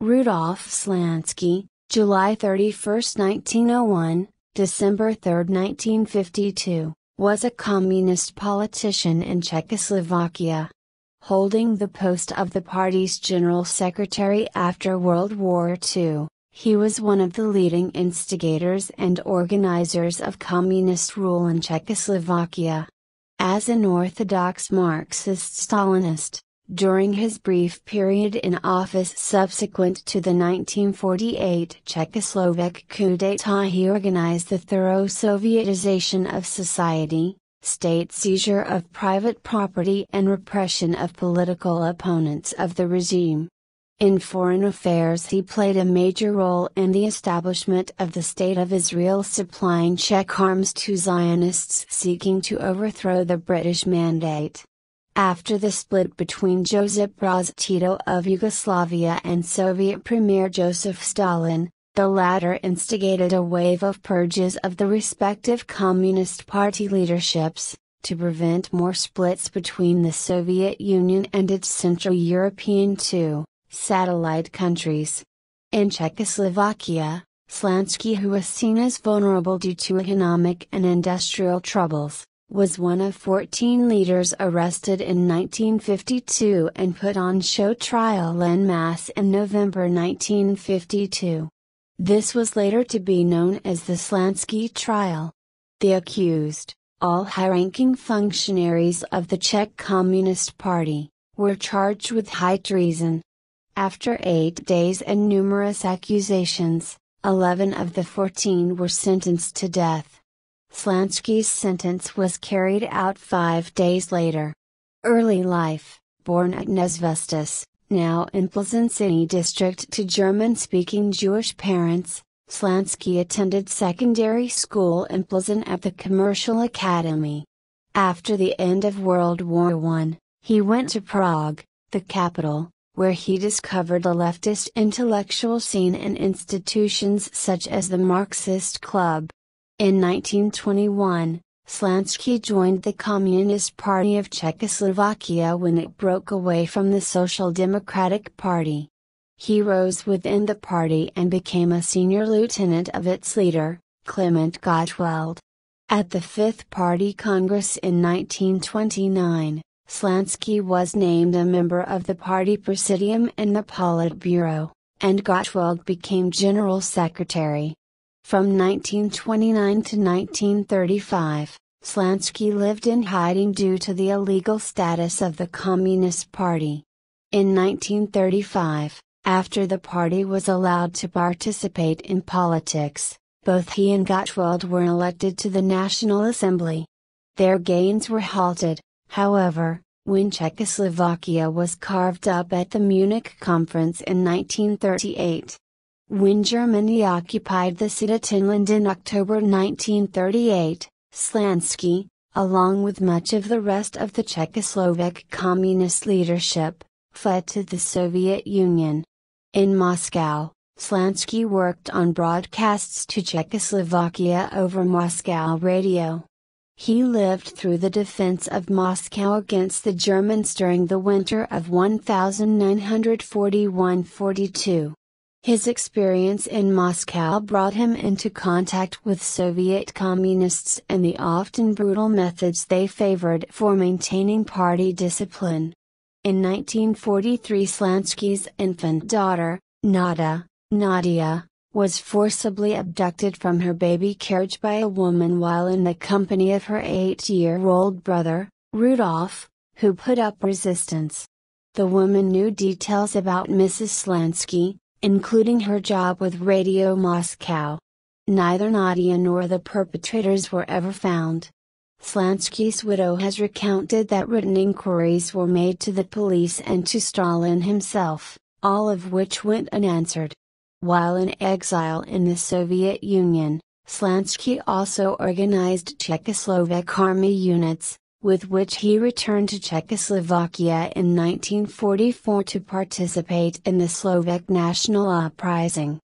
Rudolf Slansky, July 31, 1901, December 3, 1952, was a communist politician in Czechoslovakia. Holding the post of the party's general secretary after World War II, he was one of the leading instigators and organizers of communist rule in Czechoslovakia. As an orthodox Marxist Stalinist, during his brief period in office subsequent to the 1948 Czechoslovak coup d'état he organized the thorough Sovietization of society, state seizure of private property and repression of political opponents of the regime. In foreign affairs he played a major role in the establishment of the State of Israel supplying Czech arms to Zionists seeking to overthrow the British Mandate. After the split between Josip Broz Tito of Yugoslavia and Soviet Premier Joseph Stalin, the latter instigated a wave of purges of the respective Communist Party leaderships, to prevent more splits between the Soviet Union and its Central European two satellite countries. In Czechoslovakia, Slansky, who was seen as vulnerable due to economic and industrial troubles, was one of 14 leaders arrested in 1952 and put on show trial en masse in November 1952. This was later to be known as the Slansky trial. The accused, all high-ranking functionaries of the Czech Communist Party, were charged with high treason, after eight days and numerous accusations, 11 of the 14 were sentenced to death. Slansky's sentence was carried out five days later. Early life, born at Nezvestis, now in Plzeň City district to German-speaking Jewish parents, Slansky attended secondary school in Plzeň at the Commercial Academy. After the end of World War I, he went to Prague, the capital, where he discovered the leftist intellectual scene and institutions such as the Marxist Club. In 1921, Slansky joined the Communist Party of Czechoslovakia when it broke away from the Social Democratic Party. He rose within the party and became a senior lieutenant of its leader, Clement Gottwald. At the Fifth Party Congress in 1929, Slansky was named a member of the party presidium and the Politburo, and Gottwald became general secretary. From 1929 to 1935, Slansky lived in hiding due to the illegal status of the Communist Party. In 1935, after the party was allowed to participate in politics, both he and Gottwald were elected to the National Assembly. Their gains were halted, However, when Czechoslovakia was carved up at the Munich Conference in 1938, when Germany occupied the Sudetenland in October 1938, Slansky, along with much of the rest of the Czechoslovak communist leadership, fled to the Soviet Union. In Moscow, Slansky worked on broadcasts to Czechoslovakia over Moscow radio. He lived through the defense of Moscow against the Germans during the winter of 1941 42. His experience in Moscow brought him into contact with Soviet communists and the often brutal methods they favored for maintaining party discipline. In 1943, Slansky's infant daughter, Nada, Nadia, was forcibly abducted from her baby carriage by a woman while in the company of her eight year old brother, Rudolph, who put up resistance. The woman knew details about Mrs. Slansky, including her job with Radio Moscow. Neither Nadia nor the perpetrators were ever found. Slansky's widow has recounted that written inquiries were made to the police and to Stalin himself, all of which went unanswered. While in exile in the Soviet Union, Slansky also organized Czechoslovak army units, with which he returned to Czechoslovakia in 1944 to participate in the Slovak national uprising.